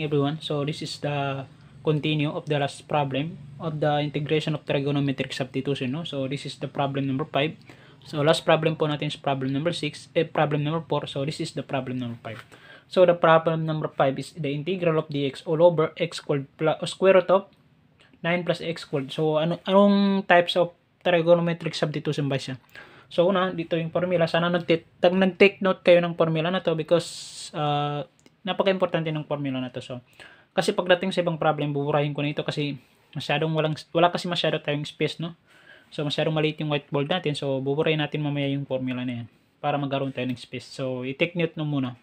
morning everyone. So this is the continue of the last problem of the integration of trigonometric substitution. No? So this is the problem number 5. So last problem po natin is problem number 6, eh, problem number 4. So this is the problem number 5. So the problem number 5 is the integral of dx all over x squared plus, square root of 9 plus x squared. So ano, anong types of trigonometric substitution ba siya? So una, dito yung formula. Sana nag-take note kayo ng formula na to because uh, napaka-importante ng formula na to. So, kasi pagdating sa ibang problem, buburahin ko na ito kasi masyadong walang, wala kasi masyado tayong space, no? So, masyadong maliit yung whiteboard natin. So, buburahin natin mamaya yung formula na yan para magkaroon tayo ng space. So, i-take note no muna.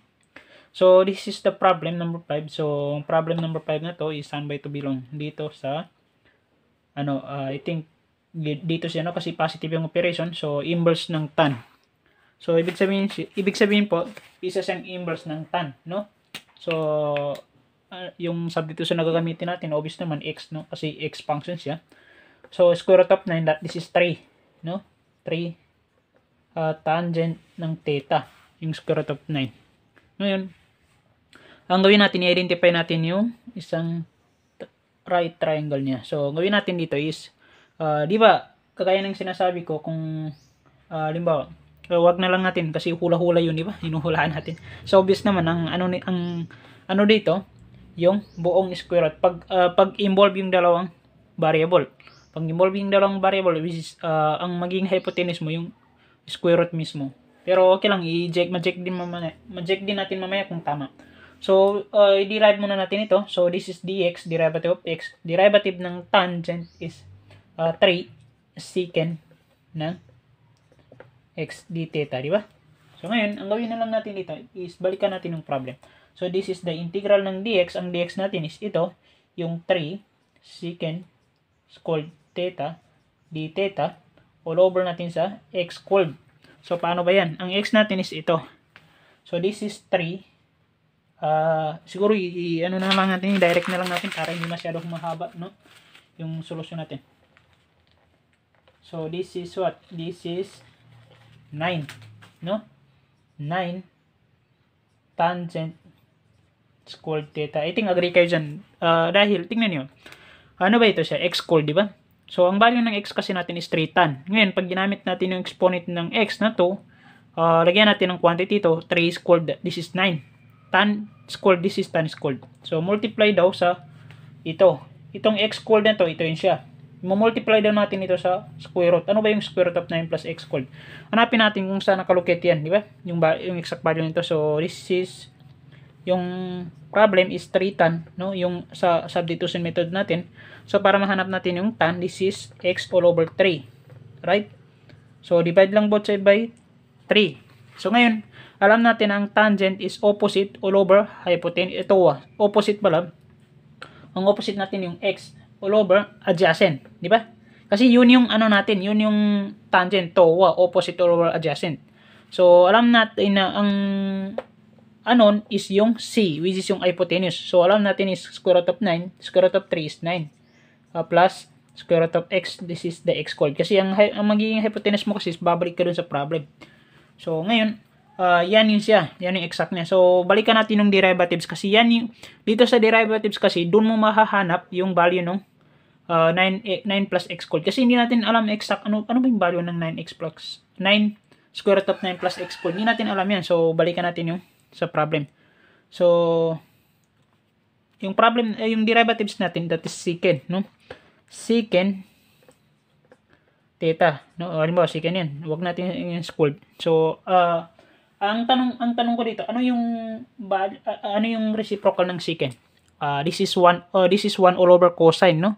So, this is the problem number 5. So, ang problem number 5 na to is saan by to belong dito sa ano, uh, I think dito siya no kasi positive yung operation. So, inverse ng tan. So, ibig sabihin ibig sabihin po, isa siyang inverse ng tan, no? So, uh, yung substitution na gagamitin natin, obvious naman x, no? Kasi x functions yan. So, square root of 9, that this is 3, no? 3 uh, ah, tangent ng theta, yung square root of 9. Ngayon, ang gawin natin, i-identify natin yung isang right triangle niya. So, gawin natin dito is, uh, di ba, kagaya ng sinasabi ko, kung, uh, limbawa, So, eh, wag na lang natin kasi hula-hula yun, di ba? Hinuhulaan natin. So, obvious naman ang ano ni ang ano dito, yung buong square root pag uh, pag involve yung dalawang variable. Pag involve yung dalawang variable which is uh, ang maging hypotenuse mo yung square root mismo. Pero okay lang, i-check, ma-check din mamaya, ma-check din natin mamaya kung tama. So, uh, i-derive muna natin ito. So, this is dx, derivative of x. Derivative ng tangent is uh, 3 secant ng x d theta, di ba? So, ngayon, ang gawin na lang natin dito is balikan natin yung problem. So, this is the integral ng dx. Ang dx natin is ito, yung 3 secant squared theta d theta all over natin sa x squared. So, paano ba yan? Ang x natin is ito. So, this is 3. Uh, ah, siguro, i, ano na lang natin, direct na lang natin para hindi masyado mahaba no? Yung solution natin. So, this is what? This is 9 no 9 tangent squared theta I think agree kayo dyan uh, ah, dahil tingnan nyo ano ba ito siya x squared, di ba so ang value ng x kasi natin is 3 tan ngayon pag ginamit natin yung exponent ng x na to uh, lagyan natin ng quantity to 3 squared, this is 9 tan squared, this is tan squared. so multiply daw sa ito itong x squared na to ito yun siya Multiply daw natin ito sa square root. Ano ba yung square root of 9 plus x called? Hanapin natin kung saan nakalocate yan, di ba? Yung, ba, yung exact value nito. So, this is, yung problem is 3 tan, no? Yung sa substitution method natin. So, para mahanap natin yung tan, this is x all over 3. Right? So, divide lang both side by 3. So, ngayon, alam natin ang tangent is opposite all over hypotenuse. Ito, ah, opposite pala. Ang opposite natin yung x all over adjacent, di ba? Kasi yun yung ano natin, yun yung tangent, TOA, opposite all over adjacent. So, alam natin na ang anon is yung C, which is yung hypotenuse. So, alam natin is square root of 9, square root of 3 is 9. Uh, ah, plus square root of x, this is the x called. Kasi ang, ang magiging hypotenuse mo kasi is babalik ka dun sa problem. So, ngayon, uh, yan yun siya. Yan yung exact niya. So, balikan natin yung derivatives kasi yan yung, dito sa derivatives kasi, dun mo mahahanap yung value ng uh, 9, 9 plus x called. Kasi hindi natin alam exact ano, ano ba yung value ng 9x plus, 9 square root of 9 plus x called. Hindi natin alam yan. So, balikan natin yung sa problem. So, yung problem, eh, yung derivatives natin, that is secant, no? Secant theta, no? mo, secant yan. Huwag natin yung squared. So, uh, ang tanong ang tanong ko dito, ano yung ano yung reciprocal ng secant? Uh, this is one uh, this is one all over cosine, no?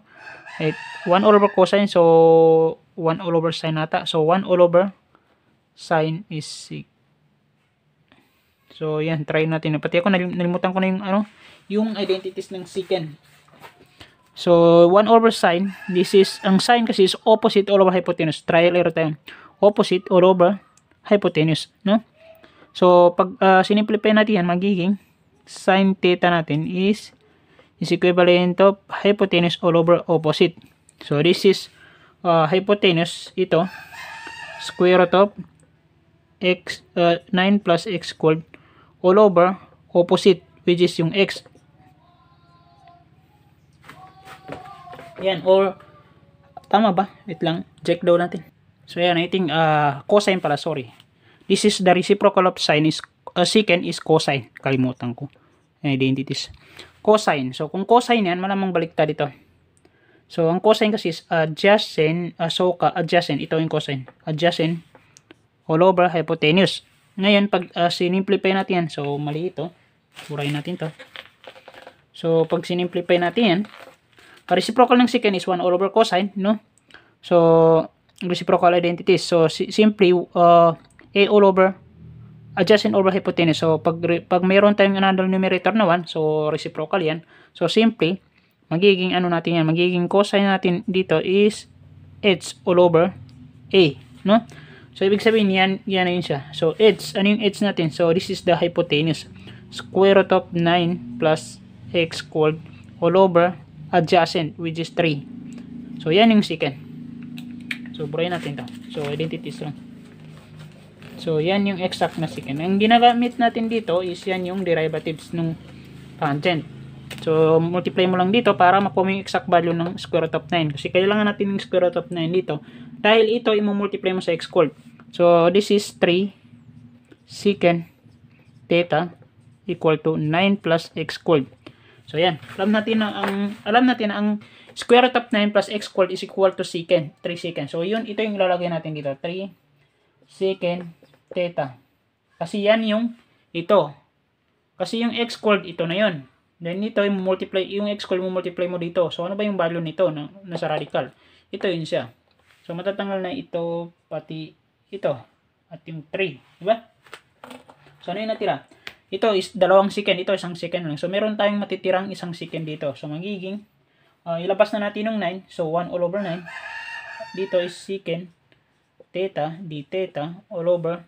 It one all over cosine so one all over sine ata. So one all over sine is sec. So yan, try natin. Pati ako nalimutan ko na yung ano, yung identities ng secant. So 1 over sine, this is ang sine kasi is opposite all over hypotenuse. Try error tayo. Opposite all over hypotenuse, no? So, pag uh, ah, sinimplify natin yan, magiging sin theta natin is is equivalent of hypotenuse all over opposite. So, this is uh, hypotenuse, ito, square root of x, uh, ah, 9 plus x squared all over opposite, which is yung x. Yan, or, tama ba? Wait lang, check daw natin. So, yan, I think, uh, cosine pala, sorry. This is the reciprocal of sine is uh, secant is cosine. Kalimutan ko. Identities. Cosine. So, kung cosine yan, malamang baliktad dito. So, ang cosine kasi is adjacent, uh, so ka, adjacent. Ito yung cosine. Adjacent all over hypotenuse. Ngayon, pag uh, sinimplify natin yan, so mali ito. Burayin natin to. So, pag sinimplify natin yan, reciprocal ng secant is 1 all over cosine, no? So, reciprocal identities. So, simply, uh, A eh, all over adjacent over hypotenuse. So, pag, pag mayroon tayong another numerator na 1, so reciprocal yan. So, simply, magiging ano natin yan, magiging cosine natin dito is h all over a, no? So, ibig sabihin, yan, yan na yun siya. So, h, ano yung h natin? So, this is the hypotenuse. Square root of 9 plus x squared all over adjacent, which is 3. So, yan yung second. So, burayin natin to. So, identity strong. So, yan yung exact na secant. Ang ginagamit natin dito is yan yung derivatives ng tangent. So, multiply mo lang dito para makuha yung exact value ng square root of 9. Kasi kailangan natin yung square root of 9 dito. Dahil ito, i-multiply mo sa x called. So, this is 3 secant theta equal to 9 plus x called. So, yan. Alam natin na ang, alam natin na ang square root of 9 plus x called is equal to secant. 3 secant. So, yun, ito yung ilalagay natin dito. 3 secant theta. Kasi yan yung ito. Kasi yung x called ito na yon. Then ito yung multiply, yung x called mo multiply mo dito. So ano ba yung value nito na nasa radical? Ito yun siya. So matatanggal na ito pati ito at yung 3, di ba? So ano yung natira? Ito is dalawang second, ito isang second lang. So meron tayong matitirang isang second dito. So magiging uh, ilabas na natin ng 9. So 1 all over 9. Dito is second theta d theta all over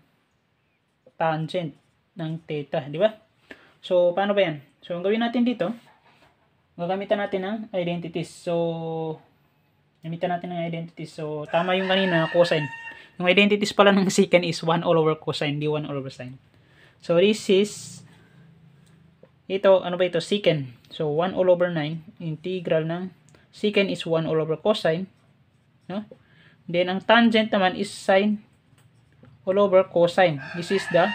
tangent ng theta, di ba? So, paano ba yan? So, ang gawin natin dito, gagamitan natin ng identities. So, gamitan natin ng identities. So, tama yung kanina, cosine. Yung identities pala ng secant is 1 all over cosine, di 1 all over sine. So, this is, ito, ano ba ito? Secant. So, 1 all over 9, integral ng secant is 1 all over cosine. No? Then, ang tangent naman is sine all over cosine. This is the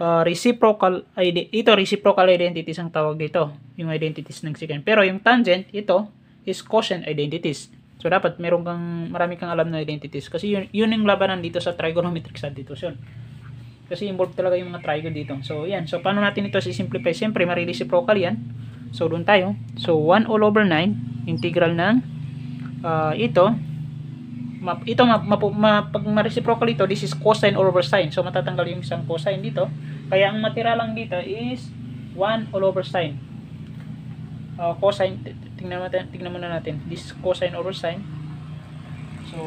uh, reciprocal identity. Ito, reciprocal identities ang tawag dito. Yung identities ng secant. Pero yung tangent, ito is cosine identities. So, dapat meron kang, marami kang alam na identities. Kasi yun, yun yung labanan dito sa trigonometric substitution. Kasi involved talaga yung mga trigo dito. So, yan. So, paano natin ito sisimplify? Siyempre, marireciprocal yan. So, doon tayo. So, 1 all over 9, integral ng uh, ito, map, ito map, map, pag ma-reciprocal ito this is cosine all over sine so matatanggal yung isang cosine dito kaya ang matira lang dito is 1 all over sine uh, cosine tingnan, natin, tingnan muna natin this cosine over sine so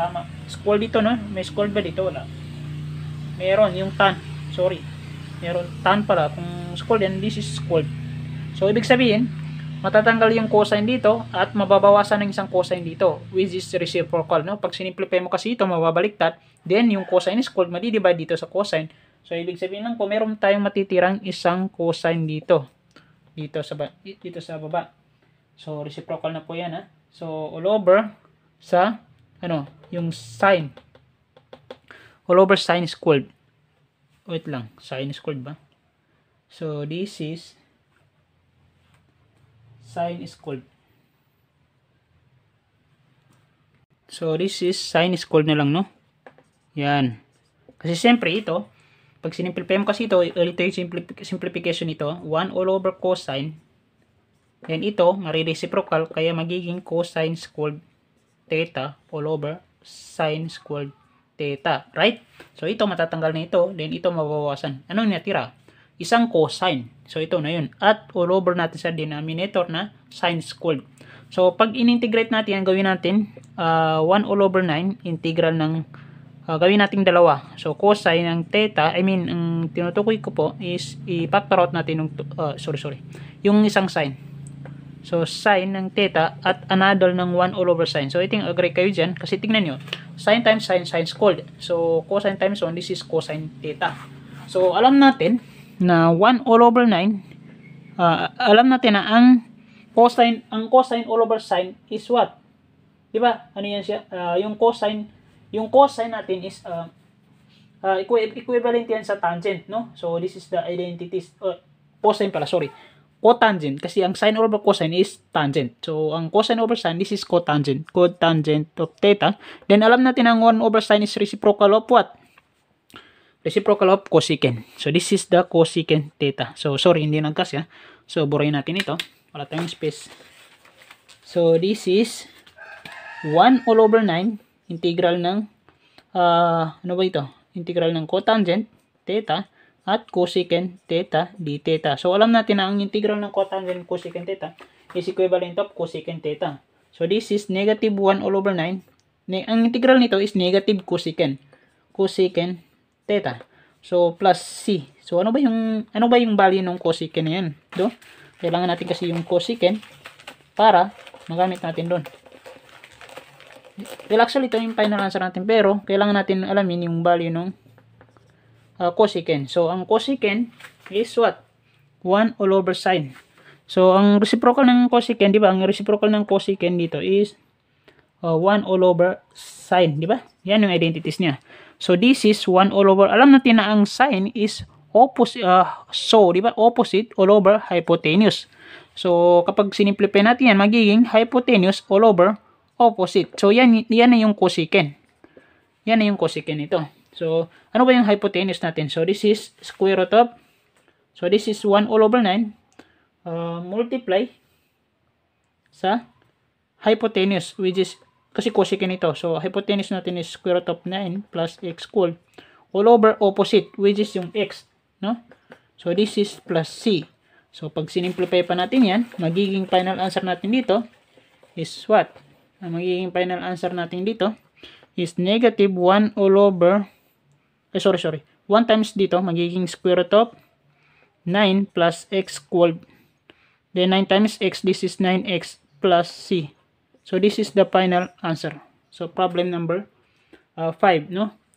tama square dito no may square ba dito wala meron yung tan sorry meron tan pala kung square yan this is square so ibig sabihin matatanggal yung cosine dito at mababawasan ng isang cosine dito which is reciprocal no pag sinimplify mo kasi ito mababaliktad then yung cosine is called madidivide dito sa cosine so ibig sabihin lang po meron tayong matitirang isang cosine dito dito sa ba dito sa baba so reciprocal na po yan ha so all over sa ano yung sine all over sine is called wait lang sine is called ba so this is sine squared. So, this is sine squared na lang, no? Yan. Kasi siyempre ito, pag sinimplify mo kasi ito, ito yung simplification ito, 1 all over cosine. and ito, marireciprocal, kaya magiging cosine squared theta all over sine squared theta. Right? So, ito matatanggal na ito, then ito mabawasan. Anong natira? isang cosine. So, ito na yun. At all over natin sa denominator na sine squared. So, pag inintegrate natin, ang gawin natin, uh, 1 all over 9, integral ng, uh, gawin natin dalawa. So, cosine ng theta, I mean, ang tinutukoy ko po is, i-factor out natin, ng, uh, sorry, sorry, yung isang sine. So, sine ng theta at another ng 1 all over sine. So, iting agree kayo dyan, kasi tingnan nyo, sine times sine, sine squared. So, cosine times 1, this is cosine theta. So, alam natin, na 1 all over 9 uh, ah, alam natin na ang cosine ang cosine all over sine is what? 'Di ba? Ano yan siya? Uh, yung cosine yung cosine natin is uh, uh, equivalent yan sa tangent, no? So this is the identities uh, oh, cosine pala, sorry. Cotangent kasi ang sine over cosine is tangent. So ang cosine over sine this is cotangent, cotangent of theta. Then alam natin ang 1 over sine is reciprocal of what? reciprocal of cosecant. So, this is the cosecant theta. So, sorry, hindi nagkas yan. So, burayin natin ito. Wala tayong space. So, this is 1 all over 9 integral ng uh, ano ba ito? Integral ng cotangent theta at cosecant theta d theta. So, alam natin na ang integral ng cotangent cosecant theta is equivalent of cosecant theta. So, this is negative 1 all over 9. Ne ang integral nito is negative cosecant. Cosecant theta. So, plus C. So, ano ba yung, ano ba yung value ng cosecant na yan? Do? Kailangan natin kasi yung cosecant para magamit natin doon. Well, actually, ito yung final answer natin. Pero, kailangan natin alamin yung value ng uh, ah, cosecant. So, ang cosecant is what? 1 all over sine. So, ang reciprocal ng cosecant, di ba? Ang reciprocal ng cosecant dito is uh, ah, 1 all over sine, di ba? Yan yung identities niya. So, this is 1 all over, alam natin na ang sine is opposite, uh, so, di ba? Opposite all over hypotenuse. So, kapag sinimplify natin yan, magiging hypotenuse all over opposite. So, yan, yan na yung cosecant. Yan na yung cosecant nito. So, ano ba yung hypotenuse natin? So, this is square root of, so, this is 1 all over 9, uh, multiply sa hypotenuse, which is kasi cosecant ito. So, hypotenuse natin is square root of 9 plus x cool all over opposite which is yung x. No? So, this is plus c. So, pag sinimplify pa natin yan, magiging final answer natin dito is what? Ang magiging final answer natin dito is negative 1 all over, eh sorry, sorry, 1 times dito, magiging square root of 9 plus x equal, then 9 times x, this is 9x plus c. So this is the final answer. So problem number 5, uh, no?